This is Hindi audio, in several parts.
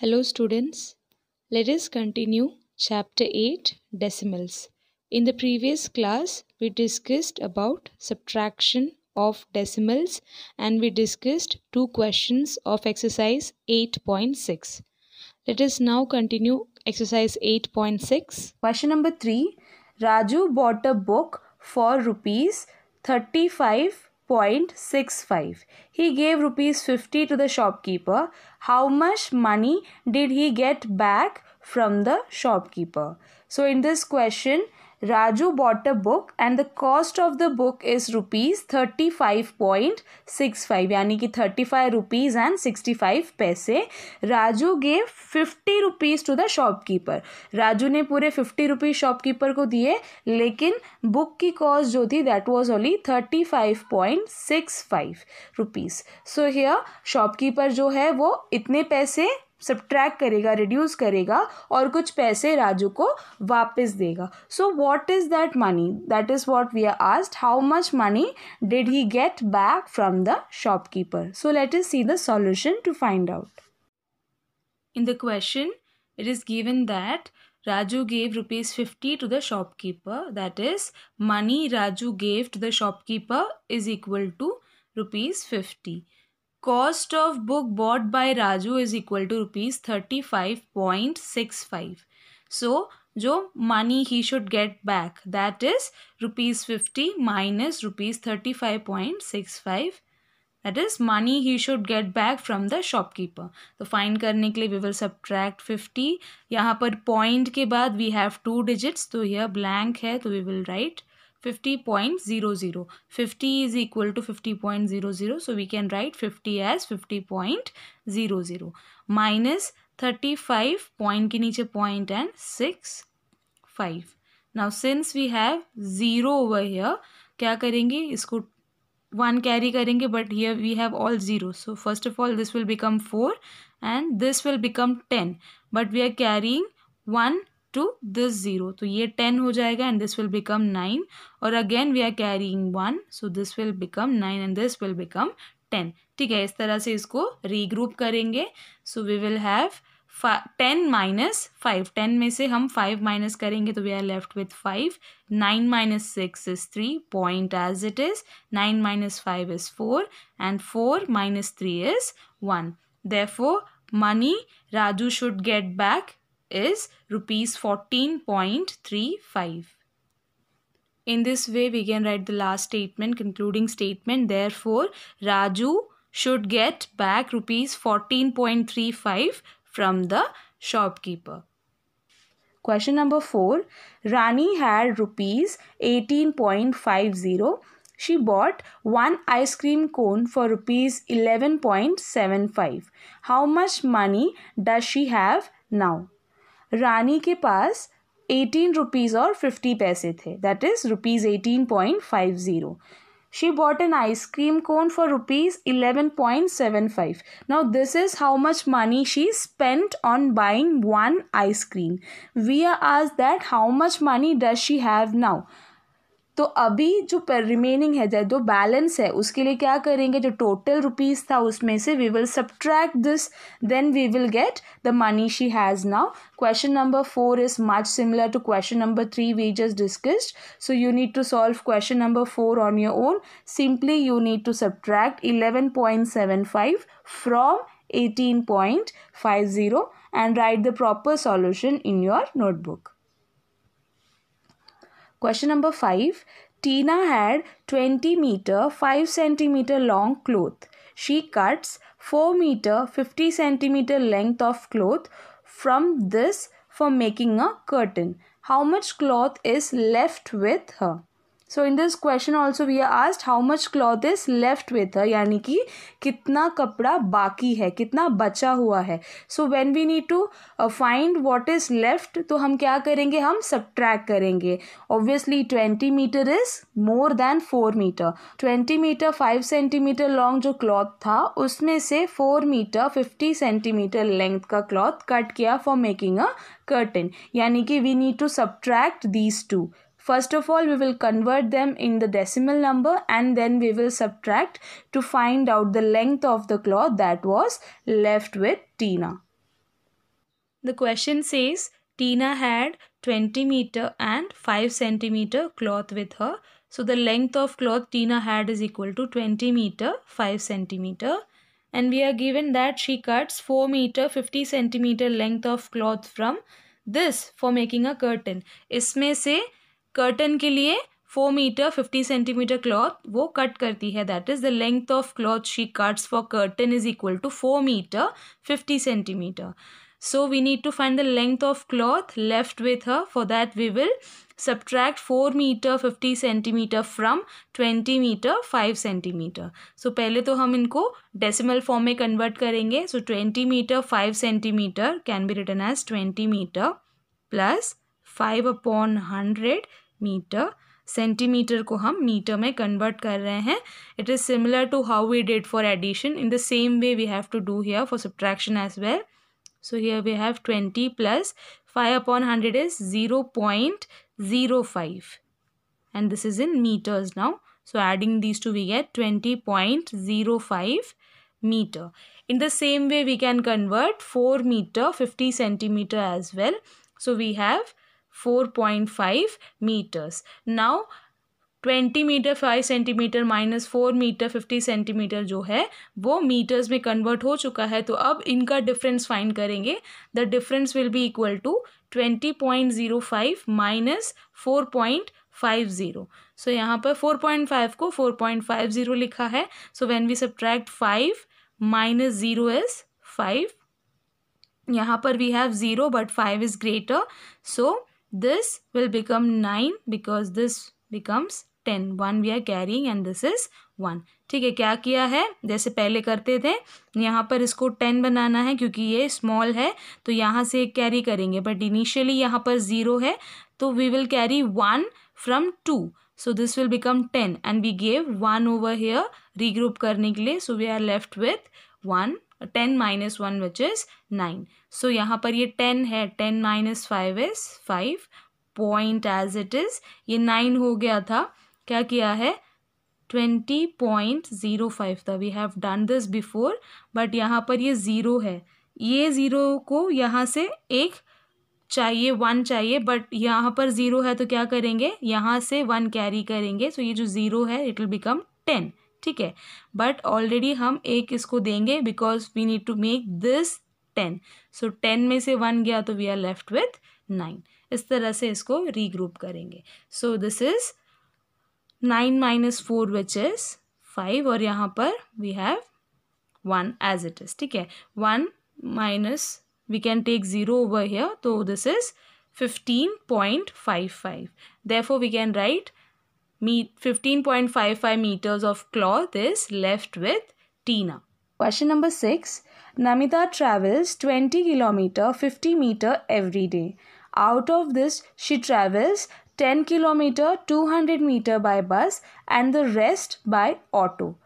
Hello students, let us continue chapter 8 decimals. In the previous class we discussed about subtraction of decimals and we discussed two questions of exercise 8.6. Let us now continue exercise 8.6. Question number 3. Raju bought a book for rupees 35 0.65. He gave rupees 50 to the shopkeeper. How much money did he get back from the shopkeeper? So in this question, Raju bought a book and the cost of the book is rupees 35.65 यानी कि 35 rupees and 65 पैसे Raju gave 50 rupees to the shopkeeper Raju ने पूरे 50 rupees shopkeeper को दिए लेकिन book की cost जो थी that was only 35.65 rupees so here shopkeeper जो है वो इतने पैसे सब्ट्रैक करेगा रिड्यूस करेगा और कुछ पैसे राजू को वापस देगा so what is that money that is what we are asked how much money did he get back from the shopkeeper so let is see the solution to find out in the question it is given that Raju gave rupees fifty to the shopkeeper that is money Raju gave to the shopkeeper is equal to rupees fifty cost of book bought by Raju is equal to rupees thirty five point six five so जो money he should get back that is rupees fifty minus rupees thirty five point six five that is money he should get back from the shopkeeper तो फाइन करने के लिए वी विल सब्ट्रैक्ट फिफ्टी यहाँ पर पॉइंट के बाद वी हैव टू डिजिट्स तो यह ब्लैंक है तो we will write 50.00. 50 is equal to 50.00. So we can write 50 as 50.00. Minus 35 point ki and 6, 5. Now since we have 0 over here, kya karenge? Isko 1 carry karenge but here we have all 0. So first of all this will become 4 and this will become 10. But we are carrying 1 to this zero तो ये टेन हो जाएगा and this will become nine और again we are carrying one so this will become nine and this will become ten ठीक है इस तरह से इसको रीग्रुप करेंगे so we will have ten minus five ten में से हम फाइव माइनस करेंगे तो we are left with five nine minus six is three point as it is nine minus five is four and four minus three is one therefore money Raju should get back is rupees 14.35. In this way, we can write the last statement, concluding statement. Therefore, Raju should get back rupees 14.35 from the shopkeeper. Question number 4. Rani had rupees 18.50. She bought one ice cream cone for rupees 11.75. How much money does she have now? Rani के पास एटीन रुपीज़ और फिफ्टी पैसे थे that is rupees eighteen point five zero she bought an ice cream cone for rupees eleven point seven five now this is how much money she spent on buying one ice cream we are आज that how much money does she have now तो अभी जो रिमेनिंग है जो बैलेंस है उसके लिए क्या करेंगे जो टोटल रुपीज़ था उसमें से we will subtract this then we will get the money she has now question number four is much similar to question number three we just discussed so you need to solve question number four on your own simply you need to subtract eleven point seven five from zero and write the proper solution in your notebook Question number 5. Tina had 20 meter 5 centimeter long cloth. She cuts 4 meter 50 centimeter length of cloth from this for making a curtain. How much cloth is left with her? So in this question also we are asked how much cloth is left with यानी कि कितना कपड़ा बाकी है कितना बचा हुआ है so when we need to find what is left तो हम क्या करेंगे हम सब्ट्रैक्ट करेंगे obviously twenty metre is more than four metre twenty metre five centimetre long जो क्लॉथ था उसमें से four metre fifty centimetre length का क्लॉथ कट किया फॉर मेकिंग अ कर्टन यानी कि we need to subtract these two First of all, we will convert them in the decimal number and then we will subtract to find out the length of the cloth that was left with Tina. The question says Tina had 20 meter and 5 centimeter cloth with her. So the length of cloth Tina had is equal to 20 meter 5 centimeter and we are given that she cuts 4 meter 50 centimeter length of cloth from this for making a curtain. Isme से कर्टन के लिए four metre fifty centimetre cloth वो कट करती है that is the length of cloth she cuts for curtain is equal to four metre fifty centimetre so we need to find the length of cloth left with her for that we will subtract four metre fifty centimetre from twenty metre five centimetre so पहले तो हम इनको डेसिमल फॉर्म में कन्वर्ट करेंगे so twenty metre five centimetre can be written as twenty metre plus five upon hundred metre centimetre को हम मीटर में कन्वर्ट कर रहे हैं it is similar to how we did for addition in the same way we have to do here for subtraction as well so here we have twenty plus five upon hundred is zero point zero five and this is in metres now so adding this to we get twenty point zero five metre in the same way we can convert four metre fifty centimetre as well so we have 4.5 meters. Now 20 metre 5 centimetre minus 4 metre 50 centimetre जो है वो मीटर्स में कन्वर्ट हो चुका है तो अब इनका डिफरेंस फाइंड करेंगे the difference will be equal to 20.05 minus zero so यहाँ पर 4.5 को 4.50 लिखा है so when we subtract 5 minus zero is 5 यहाँ पर we have zero but five is greater so This will become 9 because this becomes 10. 1 we are carrying and this is 1. ठीक है क्या किया है जैसे पहले करते थे यहाँ पर इसको 10 बनाना है क्योंकि ये स्मॉल है तो यहाँ से कैरी करेंगे बट इनिशियली यहाँ पर ज़ीरो है तो we will carry one from two so this will become ten and we gave one over here regroup करने के लिए so we are left with one ten minus one which is nine so so, यहाँ पर ये टेन है ten minus five is five point as it is ये नाइन हो गया था क्या किया है ट्वेंटी पॉइंट ज़ीरो फाइव था we have done this before but यहाँ पर ये ज़ीरो है ये ज़ीरो को यहाँ से एक चाहिए वन चाहिए बट यहाँ पर ज़ीरो है तो क्या करेंगे यहाँ से वन कैरी करेंगे सो so ये जो ज़ीरो है इट विल बिकम टेन ठीक है बट ऑलरेडी हम एक इसको देंगे because we need to make this ten so ten में से वन गया तो we are left with nine इस तरह से इसको रीग्रुप करेंगे so this is nine minus four which is five और यहाँ पर we have one as it is ठीक है one minus we can take zero over here तो this is fifteen point five five we can therefore fifteen point five five metres of cloth is left with Tina question number six Namita travels 20 km 50 meter every day. Out of this, she travels 10 km 200 meter by bus and the rest by auto.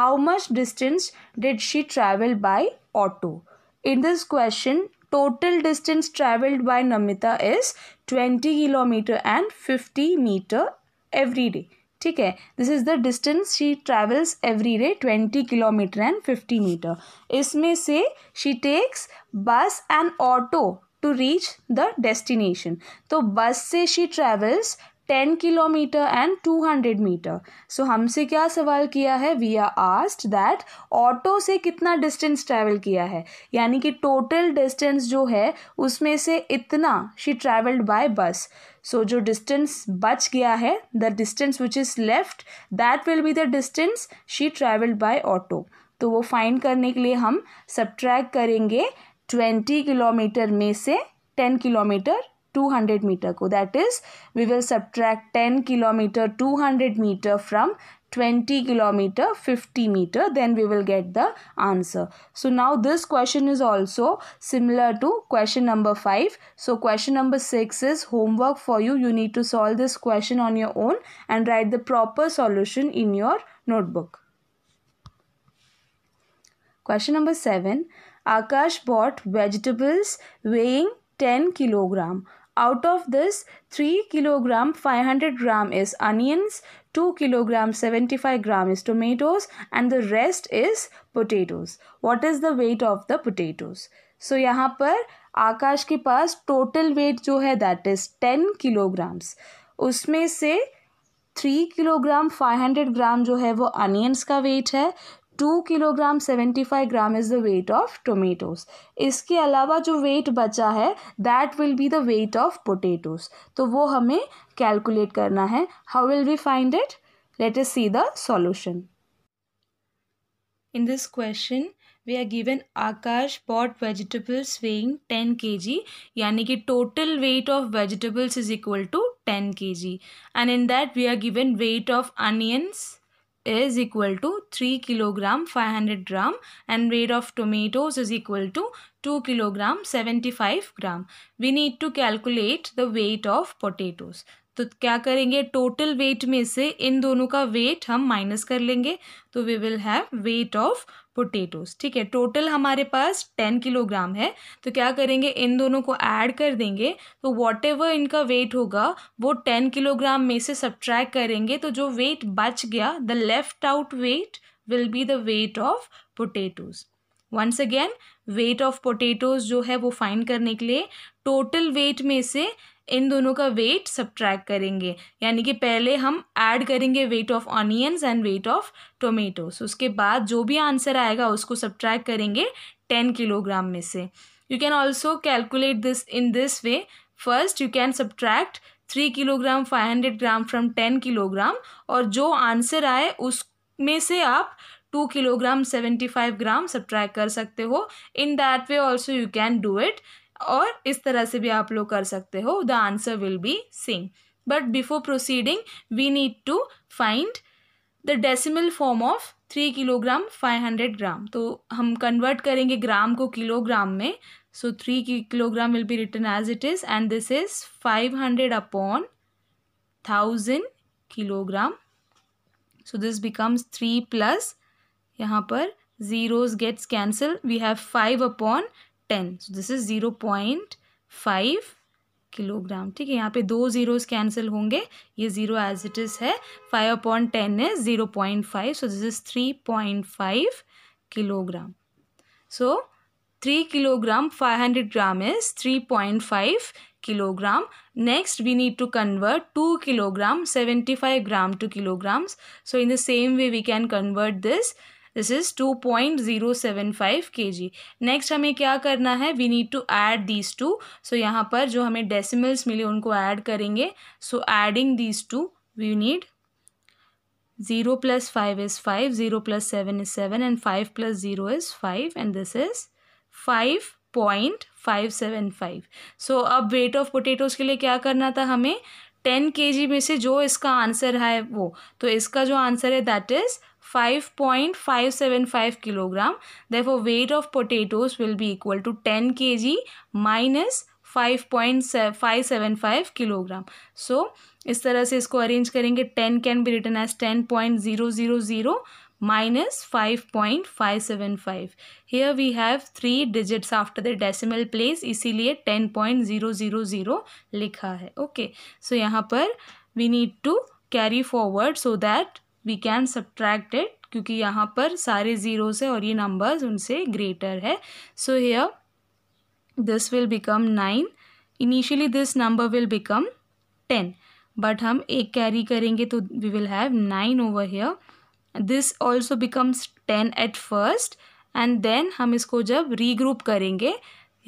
How much distance did she travel by auto? In this question, total distance traveled by Namita is 20 km and 50 meter every day. ठीक है this is the distance she travels every day twenty kilometre and fifty metre इसमें से she takes bus and auto to reach the destination तो बस से she travels ten kilometre and two hundred metre so हमसे क्या सवाल किया है we are asked that auto से कितना डिस्टेंस ट्रैवल किया है यानी कि टोटल डिस्टेंस जो है उसमें से इतना शी ट्रैवल्ड बाय बस सो जो डिस्टेंस बच गया है the distance which is left that will be the distance she travelled by auto तो वो फाइंड करने के लिए हम सब्ट्रैक करेंगे ट्वेंटी किलोमीटर में से ten kilometre 200 meter ko that is we will subtract 10 kilometer 200 meter from 20 kilometer 50 meter then we will get the answer so now this question is also similar to question number 5 so question number 6 is homework for you you need to solve this question on your own and write the proper solution in your notebook question number 7 akash bought vegetables weighing 10 kilogram out of this 3 kilogram 500 gram is onions 2 kilogram 75 gram is tomatoes and the rest is potatoes what is the weight of the potatoes so, yahan par Akash के पास टोटल वेट जो है दैट इज़ टेन किलोग्राम्स उसमें से three kilogram five hundred gram जो है वो अनियंस का वेट है two kilogram seventy five gram is the weight of tomatoes इसके अलावा जो वेट बचा है that will be the weight of potatoes तो वो हमें कैलकुलेट करना है how will we find it late is see the solution in this question we are given Akash bought vegetables weighing ten K G यानी कि total weight of vegetables is equal to ten K G and in that we are given weight of onions is equal to 3 kilogram 500 gram and weight of tomatoes is equal to 2 kilogram 75 gram. We need to calculate the weight of potatoes. तो क्या करेंगे टोटल वेट में से इन दोनों का वेट हम माइनस कर लेंगे तो we will have weight of potatoes ठीक है टोटल हमारे पास टेन किलोग्राम है तो क्या करेंगे इन दोनों को ऐड कर देंगे तो वॉट एवर इनका वेट होगा वो टेन किलोग्राम में से सब्ट्रैक्ट करेंगे तो जो वेट बच गया the left out weight will be the weight of potatoes once again weight of potatoes जो है वो फाइंड करने के लिए टोटल वेट में से इन दोनों का वेट सब्ट्रैक करेंगे यानी कि पहले हम ऐड करेंगे weight of onions and weight of tomatoes उसके बाद जो भी आंसर आएगा उसको सब्ट्रैक करेंगे टेन किलोग्राम में से you can also calculate this in this way first you can subtract three kilogram five hundred gram from ten kilogram और जो आंसर आए उसमें से आप two kilogram seventy five gram subtract कर सकते हो in that way also you can do it और इस तरह से भी आप लोग कर सकते हो the answer will be same but before proceeding we need to find the decimal form of three kilogram five hundred gram तो हम कन्वर्ट करेंगे ग्राम को किलोग्राम में so three kilogram will be written as it is and this is five hundred upon thousand kilogram so this becomes three plus यहाँ पर zeros gets cancel we have five upon ten so this is zero point five kilogram ठीक है यहाँ पे दो जीरोस कैंसिल होंगे ये जीरो एज इट इज़ है five upon ten is zero point five so this is three point five kilogram so three kilogram five hundred gram is three point five kilogram next we need to convert two kilogram seventy five gram to kilogram so in the same way we can convert this this is two point zero seven five के जी नेक्स्ट हमें क्या करना है we need to add these two so यहाँ पर जो हमें डेसिमल्स मिले उनको ऐड करेंगे so adding these two we need zero plus five is five zero plus seven is seven and five plus zero is five and this is five point five seven five so अब वेट ऑफ पोटेटोज़ के लिए क्या करना था हमें टेन के जी में से जो इसका आंसर है वो तो इसका जो आंसर है दैट इज़ 5.575 किलोग्राम देखो weight of potatoes will be equal to 10 K G minus five kilogram so इस तरह से इसको अरेंज करेंगे 10 can be written as ten point minus five point five five seven here we have three digits after the decimal place इसीलिए ज़ीरो लिखा है ओके सो यहाँ पर we need to carry forward so that we can subtract it क्योंकि यहाँ पर सारे ज़ीरोस है और ये नंबर्स उनसे ग्रेटर है so here this will become nine initially this number will become ten but हम एक कैरी करेंगे तो we will have nine over here this also becomes ten at first and then हम इसको जब रीग्रुप करेंगे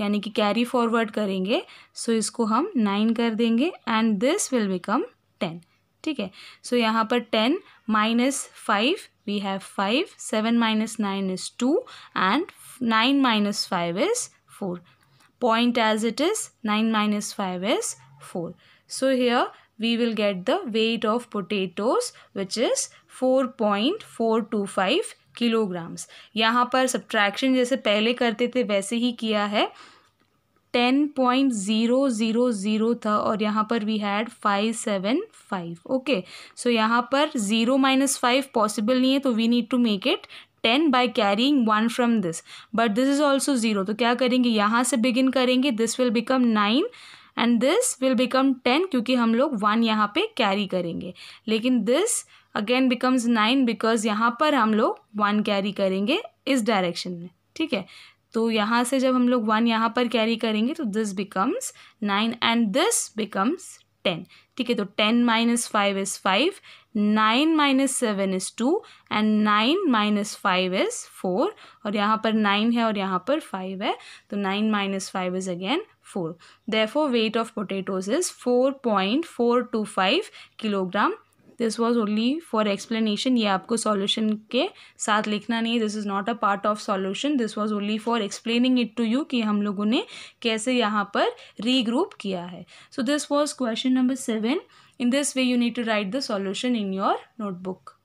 यानी कि कैरी फॉरवर्ड करेंगे सो so इसको हम नाइन कर देंगे and this will become ten ठीक है सो यहाँ पर ten minus five we have five seven minus nine is two and nine minus five is four point as it is nine minus five is four so here we will get the weight of potatoes which is four point four two five kilograms यहाँ पर सब्ट्रैक्शन जैसे पहले करते थे वैसे ही किया है ten point zero zero zero था और यहाँ पर we had five seven five okay so यहाँ पर ज़ीरो माइनस फाइव पॉसिबल नहीं है तो we need to make it ten by carrying one from this but this is also zero तो क्या करेंगे यहाँ से बिगिन करेंगे this will become nine and this will become ten क्योंकि हम लोग वन यहाँ पे कैरी करेंगे लेकिन this again becomes nine because यहाँ पर हम लोग वन कैरी करेंगे इस डायरेक्शन में ठीक है तो यहाँ से जब हम लोग वन यहाँ पर कैरी करेंगे तो this becomes nine and this becomes ten ठीक है तो ten minus five is five nine minus seven is two and nine minus five is four और यहाँ पर नाइन है और यहाँ पर फाइव है तो nine minus five is again four therefore weight of potatoes is four point four two five kilogram this was only for explanation ये आपको सॉल्यूशन के साथ लिखना नहीं है this is not a part of solution this was only for explaining it to you कि हम लोगों ने कैसे यहाँ पर रीग्रुप किया है so this was question number seven in this way you need to write the solution in your notebook